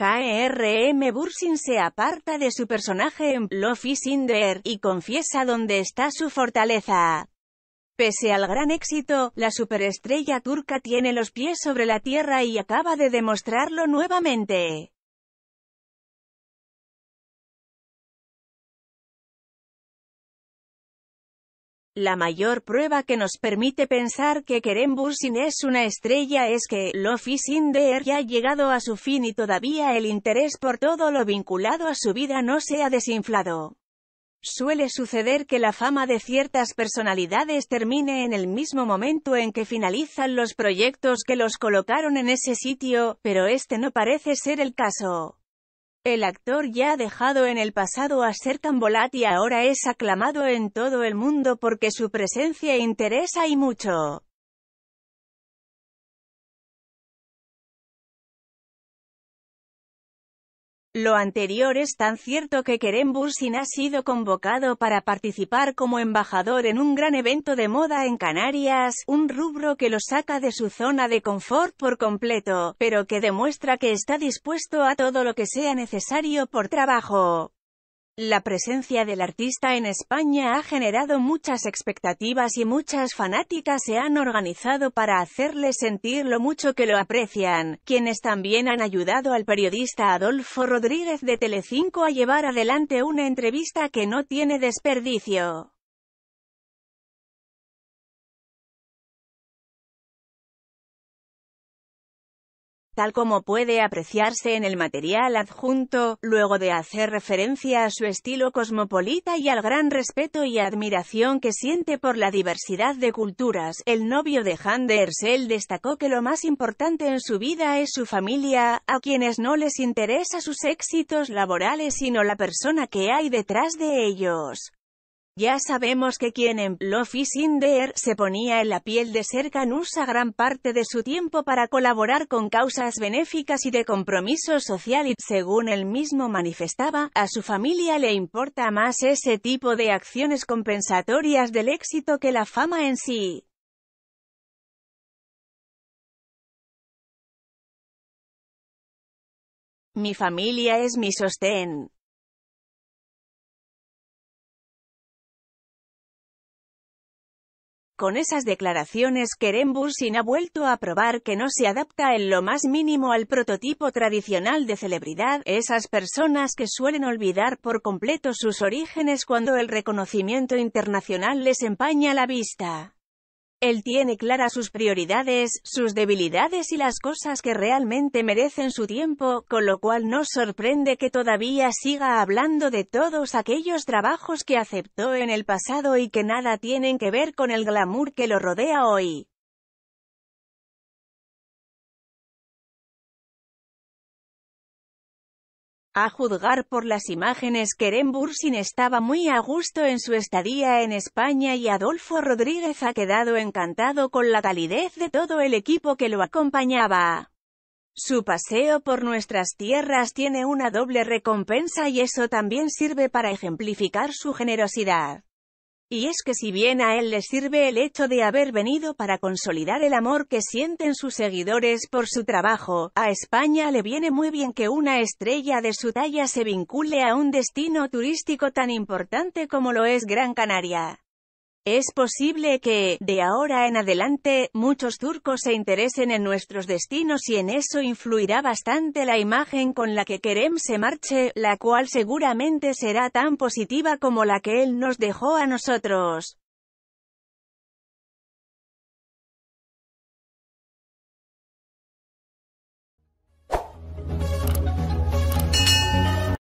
KRM Bursin se aparta de su personaje en Love is y confiesa dónde está su fortaleza. Pese al gran éxito, la superestrella turca tiene los pies sobre la tierra y acaba de demostrarlo nuevamente. La mayor prueba que nos permite pensar que Kerem Bursin es una estrella es que Lofi Sinder ya ha llegado a su fin y todavía el interés por todo lo vinculado a su vida no se ha desinflado. Suele suceder que la fama de ciertas personalidades termine en el mismo momento en que finalizan los proyectos que los colocaron en ese sitio, pero este no parece ser el caso. El actor ya ha dejado en el pasado a ser y ahora es aclamado en todo el mundo porque su presencia interesa y mucho. Lo anterior es tan cierto que Kerem Bursin ha sido convocado para participar como embajador en un gran evento de moda en Canarias, un rubro que lo saca de su zona de confort por completo, pero que demuestra que está dispuesto a todo lo que sea necesario por trabajo. La presencia del artista en España ha generado muchas expectativas y muchas fanáticas se han organizado para hacerle sentir lo mucho que lo aprecian, quienes también han ayudado al periodista Adolfo Rodríguez de Telecinco a llevar adelante una entrevista que no tiene desperdicio. tal como puede apreciarse en el material adjunto, luego de hacer referencia a su estilo cosmopolita y al gran respeto y admiración que siente por la diversidad de culturas, el novio de de Ersel destacó que lo más importante en su vida es su familia, a quienes no les interesa sus éxitos laborales sino la persona que hay detrás de ellos. Ya sabemos que quien en Love is in se ponía en la piel de Serkan usa gran parte de su tiempo para colaborar con causas benéficas y de compromiso social y, según él mismo manifestaba, a su familia le importa más ese tipo de acciones compensatorias del éxito que la fama en sí. Mi familia es mi sostén. Con esas declaraciones Kerem Bursin ha vuelto a probar que no se adapta en lo más mínimo al prototipo tradicional de celebridad, esas personas que suelen olvidar por completo sus orígenes cuando el reconocimiento internacional les empaña la vista. Él tiene claras sus prioridades, sus debilidades y las cosas que realmente merecen su tiempo, con lo cual no sorprende que todavía siga hablando de todos aquellos trabajos que aceptó en el pasado y que nada tienen que ver con el glamour que lo rodea hoy. A juzgar por las imágenes, Kerem Bursin estaba muy a gusto en su estadía en España y Adolfo Rodríguez ha quedado encantado con la calidez de todo el equipo que lo acompañaba. Su paseo por nuestras tierras tiene una doble recompensa y eso también sirve para ejemplificar su generosidad. Y es que si bien a él le sirve el hecho de haber venido para consolidar el amor que sienten sus seguidores por su trabajo, a España le viene muy bien que una estrella de su talla se vincule a un destino turístico tan importante como lo es Gran Canaria. Es posible que, de ahora en adelante, muchos turcos se interesen en nuestros destinos y en eso influirá bastante la imagen con la que Kerem se marche, la cual seguramente será tan positiva como la que él nos dejó a nosotros.